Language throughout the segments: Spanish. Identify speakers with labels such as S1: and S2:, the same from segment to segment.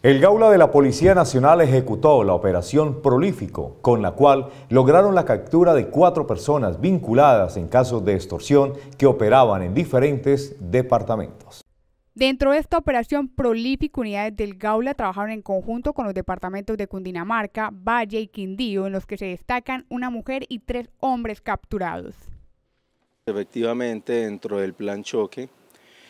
S1: El Gaula de la Policía Nacional ejecutó la operación Prolífico, con la cual lograron la captura de cuatro personas vinculadas en casos de extorsión que operaban en diferentes departamentos.
S2: Dentro de esta operación Prolífico, unidades del Gaula trabajaron en conjunto con los departamentos de Cundinamarca, Valle y Quindío, en los que se destacan una mujer y tres hombres capturados.
S1: Efectivamente, dentro del plan choque,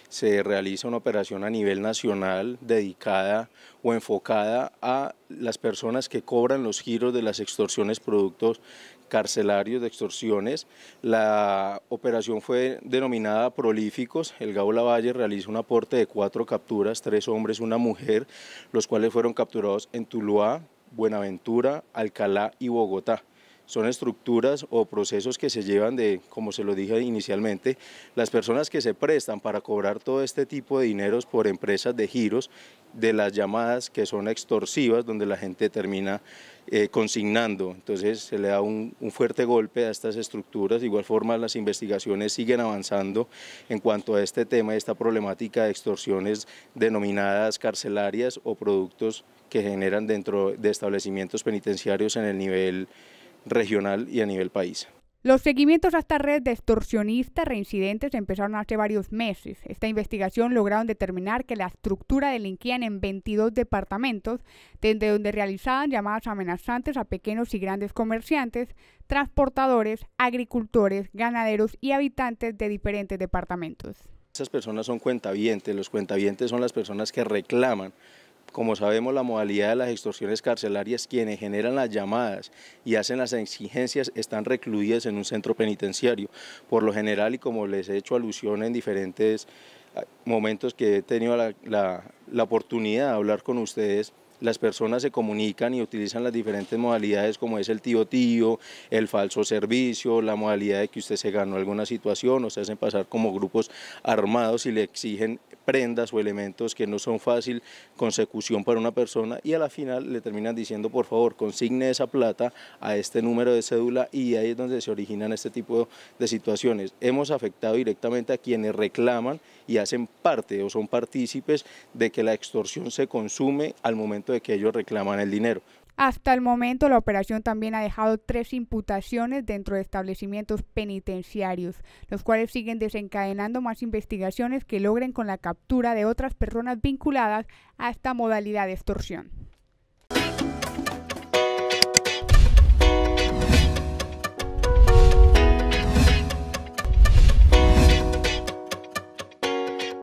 S1: se realiza una operación a nivel nacional dedicada o enfocada a las personas que cobran los giros de las extorsiones productos carcelarios de extorsiones. La operación fue denominada Prolíficos. El Gabo Lavalle realiza un aporte de cuatro capturas, tres hombres, una mujer, los cuales fueron capturados en Tuluá, Buenaventura, Alcalá y Bogotá son estructuras o procesos que se llevan de, como se lo dije inicialmente, las personas que se prestan para cobrar todo este tipo de dineros por empresas de giros, de las llamadas que son extorsivas, donde la gente termina eh, consignando. Entonces se le da un, fuerte golpe a estas estructuras. De igual forma, las investigaciones siguen avanzando en cuanto a este tema, esta problemática de extorsiones denominadas carcelarias o productos que generan dentro de establecimientos penitenciarios en el nivel regional y a nivel país.
S2: Los seguimientos a esta red de extorsionistas reincidentes empezaron hace varios meses. Esta investigación lograron determinar que la estructura delinquían en 22 departamentos, desde donde realizaban llamadas amenazantes a pequeños y grandes comerciantes, transportadores, agricultores, ganaderos y habitantes de diferentes departamentos.
S1: Esas personas son cuentavientes, los cuentavientes son las personas que reclaman como sabemos, la modalidad de las extorsiones carcelarias, quienes generan las llamadas y hacen las exigencias están recluidas en un centro penitenciario. Por lo general, y como les he hecho alusión en diferentes ah, momentos que he tenido la, la oportunidad de hablar con ustedes, las personas se comunican y utilizan las diferentes modalidades como es el tío tío, el falso servicio, la modalidad de que usted se ganó alguna situación o se hacen pasar como grupos armados y le exigen prendas o elementos que no son fácil consecución para una persona y a la final le terminan diciendo por favor consigne esa plata a este número de cédula y ahí es donde se originan este tipo de situaciones. Hemos afectado directamente a quienes reclaman y hacen parte o son partícipes de que la extorsión se consume al momento de que ellos reclaman el dinero.
S2: Hasta el momento, la operación también ha dejado tres imputaciones dentro de establecimientos penitenciarios, los cuales siguen desencadenando más investigaciones que logren con la captura de otras personas vinculadas a esta modalidad de extorsión.